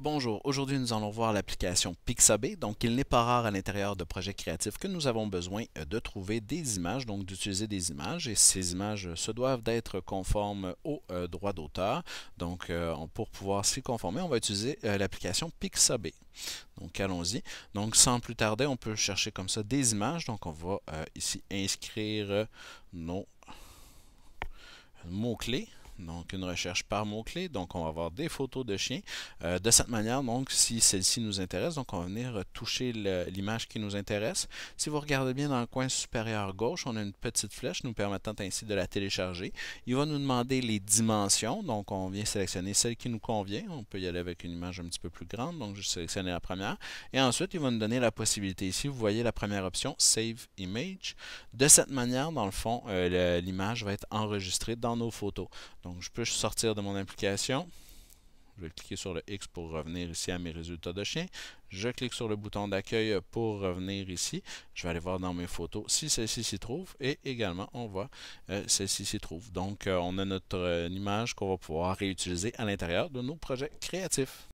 Bonjour, aujourd'hui nous allons voir l'application Pixabay. Donc il n'est pas rare à l'intérieur de projets créatifs que nous avons besoin euh, de trouver des images, donc d'utiliser des images et ces images euh, se doivent d'être conformes aux euh, droits d'auteur. Donc pour pouvoir s'y conformer, on va utiliser l'application Pixabay. Donc allons-y. Donc sans plus tarder, on peut chercher comme ça des images. Donc on va ici inscrire nos mots-clés donc une recherche par mot-clé. Donc, on va avoir des photos de chiens. Euh, de cette manière, donc, si celle-ci nous intéresse, donc on va venir toucher l'image qui nous intéresse. Si vous regardez bien dans le coin supérieur gauche, on a une petite flèche nous permettant ainsi de la télécharger. Il va nous demander les dimensions. Donc, on vient sélectionner celle qui nous convient. On peut y aller avec une image un petit peu plus grande. Donc, je sélectionne la première. Et ensuite, il va nous donner la possibilité ici. Vous voyez la première option, Save Image. De cette manière, dans le fond, euh, l'image va être enregistrée dans nos photos. Donc, je peux sortir de mon application. Je vais cliquer sur le X pour revenir ici à mes résultats de chien. Je clique sur le bouton d'accueil pour revenir ici. Je vais aller voir dans mes photos si celle-ci s'y trouve. Et également, on voit euh, celle-ci s'y trouve. Donc, euh, on a notre euh, image qu'on va pouvoir réutiliser à l'intérieur de nos projets créatifs.